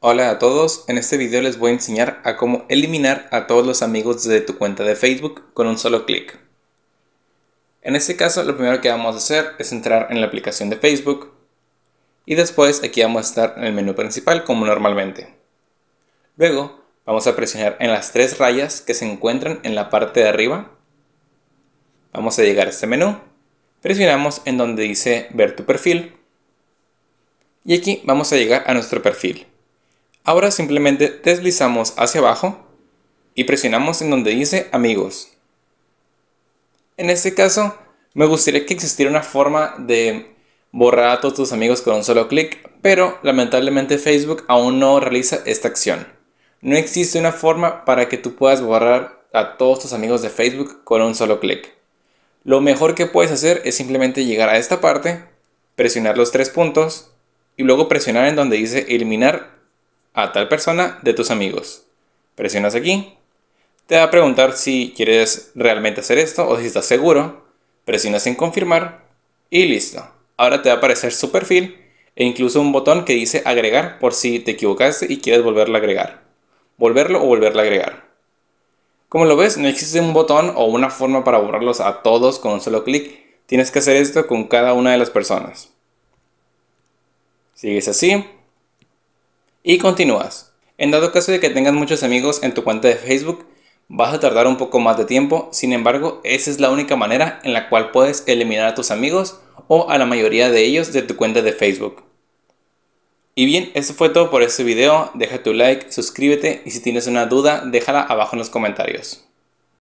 Hola a todos, en este video les voy a enseñar a cómo eliminar a todos los amigos de tu cuenta de Facebook con un solo clic. En este caso lo primero que vamos a hacer es entrar en la aplicación de Facebook y después aquí vamos a estar en el menú principal como normalmente. Luego vamos a presionar en las tres rayas que se encuentran en la parte de arriba. Vamos a llegar a este menú, presionamos en donde dice ver tu perfil y aquí vamos a llegar a nuestro perfil. Ahora simplemente deslizamos hacia abajo y presionamos en donde dice amigos. En este caso, me gustaría que existiera una forma de borrar a todos tus amigos con un solo clic, pero lamentablemente Facebook aún no realiza esta acción. No existe una forma para que tú puedas borrar a todos tus amigos de Facebook con un solo clic. Lo mejor que puedes hacer es simplemente llegar a esta parte, presionar los tres puntos y luego presionar en donde dice eliminar a tal persona de tus amigos. Presionas aquí. Te va a preguntar si quieres realmente hacer esto o si estás seguro. Presionas en confirmar y listo. Ahora te va a aparecer su perfil e incluso un botón que dice agregar por si te equivocaste y quieres volverlo a agregar. Volverlo o volverlo a agregar. Como lo ves, no existe un botón o una forma para borrarlos a todos con un solo clic. Tienes que hacer esto con cada una de las personas. Sigues así, y continúas. En dado caso de que tengas muchos amigos en tu cuenta de Facebook, vas a tardar un poco más de tiempo, sin embargo, esa es la única manera en la cual puedes eliminar a tus amigos o a la mayoría de ellos de tu cuenta de Facebook. Y bien, eso fue todo por este video, deja tu like, suscríbete y si tienes una duda déjala abajo en los comentarios.